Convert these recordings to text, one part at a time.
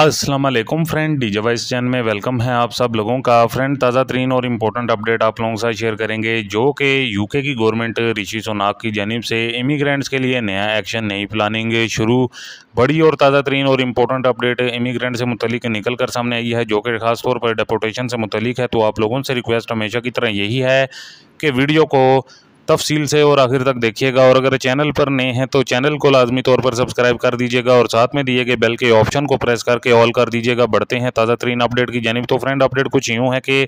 अस्सलाम वालेकुम friend D J वाइस चैन में वेलकम है आप सब लोगों का फ्रेंड ताज़ा तरीन और इम्पोर्टेंट अपडेट आप लोगों के साथ शेयर करेंगे जो कि यूके की गवर्नमेंट ऋषि सोनाक की जानब से इमिग्रेंट्स के लिए नया एक्शन नई प्लानिंग शुरू बड़ी और ताज़ा तरीन और इम्पोर्टेंट अपडेट इमिग्रेंट से मुतलिक निकल कर सामने आई है जो कि खासतौर पर डेपोटेशन से मुतलिक है तो आप लोगों से रिक्वेस्ट हमेशा की तरह यही है कि वीडियो को तफसील से और आखिर तक देखिएगा और अगर चैनल पर नए हैं तो चैनल को लाजमी तौर पर सब्सक्राइब कर दीजिएगा और साथ में दिए गए बेल के ऑप्शन को प्रेस करके ऑल कर दीजिएगा बढ़ते हैं ताज़ा तरीन अपडेट की जानब तो फ्रेंड अपडेट कुछ यूँ है कि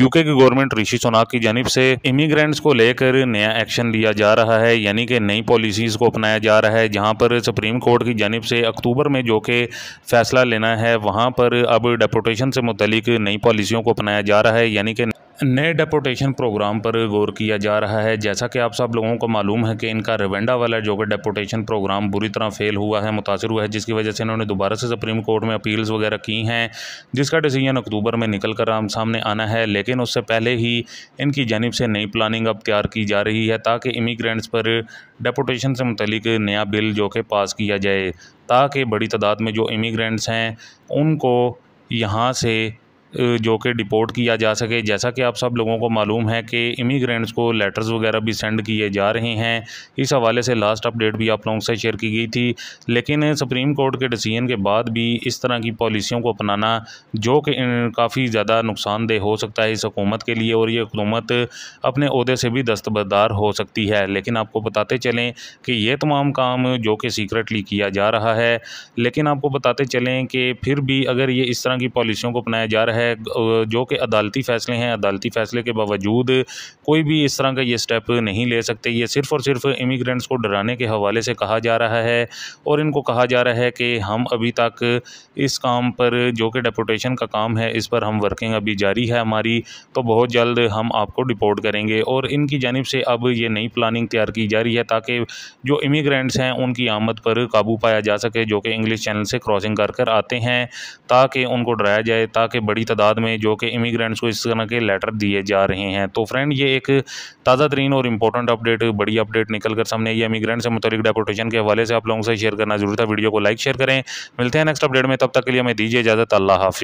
यूके की गवर्नमेंट ऋषि सोनाक की जानब से इमीग्रेंट्स को लेकर नया एक्शन लिया जा रहा है यानी कि नई पॉलिसीज़ को अपनाया जा रहा है जहाँ पर सुप्रीम कोर्ट की जानब से अक्टूबर में जो कि फैसला लेना है वहाँ पर अब डेपोटेशन से मुतलिक नई पॉलिसियों को अपनाया जा रहा है यानी कि नए डेपोटेशन प्रोग्राम पर गौर किया जा रहा है जैसा कि आप सब लोगों को मालूम है कि इनका रेवेंडा वाला जो कि डेपोटेशन प्रोग्राम बुरी तरह फेल हुआ है मुतासर हुआ है जिसकी वजह से इन्होंने दोबारा से सुप्रीम कोर्ट में अपील्स वगैरह की हैं जिसका डिसीजन अक्टूबर में निकल कर आम सामने आना है लेकिन उससे पहले ही इनकी जानब से नई प्लानिंग अब तैयार की जा रही है ताकि इमीग्रेंट्स पर डेपोटेशन से मुतलिक नया बिल जो कि पास किया जाए ताकि बड़ी तादाद में जो इमीग्रेंट्स हैं उनको यहाँ से जो कि डिपोर्ट किया जा सके जैसा कि आप सब लोगों को मालूम है कि इमिग्रेंट्स को लेटर्स वगैरह भी सेंड किए जा रहे हैं इस हवाले से लास्ट अपडेट भी आप लोगों से शेयर की गई थी लेकिन सुप्रीम कोर्ट के डिसीजन के बाद भी इस तरह की पॉलिसियों को अपनाना जो कि काफ़ी ज़्यादा नुकसानदेह हो सकता है इस हकूमत के लिए और ये हकूमत अपने अहदे से भी दस्तबरदार हो सकती है लेकिन आपको बताते चलें कि ये तमाम काम जो कि सीक्रेटली किया जा रहा है लेकिन आपको बताते चलें कि फिर भी अगर ये इस तरह की पॉलिसियों को अपनाया जा रहा है है जो कि अदालती फ़ैसले हैं अदालती फ़ैसले के बावजूद कोई भी इस तरह का ये स्टेप नहीं ले सकते ये सिर्फ़ और सिर्फ इमिग्रेंट्स को डराने के हवाले से कहा जा रहा है और इनको कहा जा रहा है कि हम अभी तक इस काम पर जो कि डेपोटेशन का काम है इस पर हम वर्किंग अभी जारी है हमारी तो बहुत जल्द हम आपको डिपोर्ट करेंगे और इनकी जानब से अब ये नई प्लानिंग तैयार की जा रही है ताकि जो इमिग्रेंट्स हैं उनकी आमद पर काबू पाया जा सके जो कि इंग्लिश चैनल से क्रॉसिंग कर कर आते हैं ताकि उनको डराया जाए ताकि बड़ी तादाद में जो कि इमिग्रेंट्स को इस तरह के लेटर दिए जा रहे हैं तो फ्रेंड ये एक ताज़ा तरीन और इंपॉर्टेंट अपडेट बड़ी अपडेट निकल कर सामने है इमिग्रेंट से मुतलिक डेपोटेशन के हवाले से आप लोगों से शेयर करना जरूर था वीडियो को लाइक शेयर करें मिलते हैं नेक्स्ट अपडेट में तब तक के लिए हमें दीजिए इजाज़त अल्लाह हाफि